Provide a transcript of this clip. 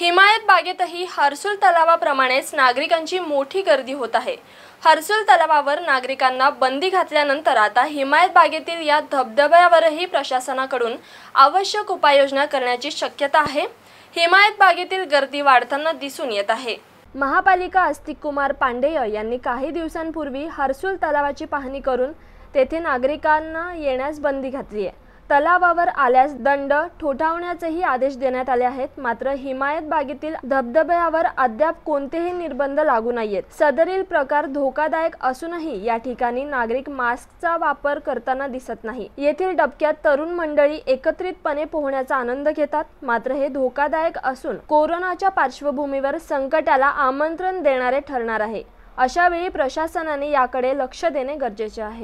हिमायत बागेतही हर्सुल तलावाप्रमाणेच नागरिकांची मोठी गर्दी होत आहे हर्सुल तलावावर नागरिकांना बंदी घातल्यानंतर आता हिमायत बागेतील या धबधब्यावरही प्रशासनाकडून आवश्यक उपाययोजना करण्याची शक्यता आहे हिमायत बागेतील गर्दी वाढताना दिसून येत आहे महापालिका अस्तिक कुमार पांडेय यांनी काही दिवसांपूर्वी हर्सुल तलावाची पाहणी करून तेथे नागरिकांना येण्यास बंदी घातली आहे तलावावर आल्यास दंड ठोठावण्याचेही आदेश देण्यात आले आहेत मात्र हिमायत बागेतील धबधब्यावर अद्याप कोणतेही निर्बंध लागू नाहीयेत सदरील प्रकार धोकादायक असूनही या ठिकाणी नागरिक मास्कचा वापर करताना दिसत नाही येथील डबक्यात तरुण मंडळी एकत्रितपणे पोहण्याचा आनंद घेतात मात्र हे धोकादायक असून कोरोनाच्या पार्श्वभूमीवर संकटाला आमंत्रण देणारे ठरणार आहे अशावेळी प्रशासनाने याकडे लक्ष देणे गरजेचे आहे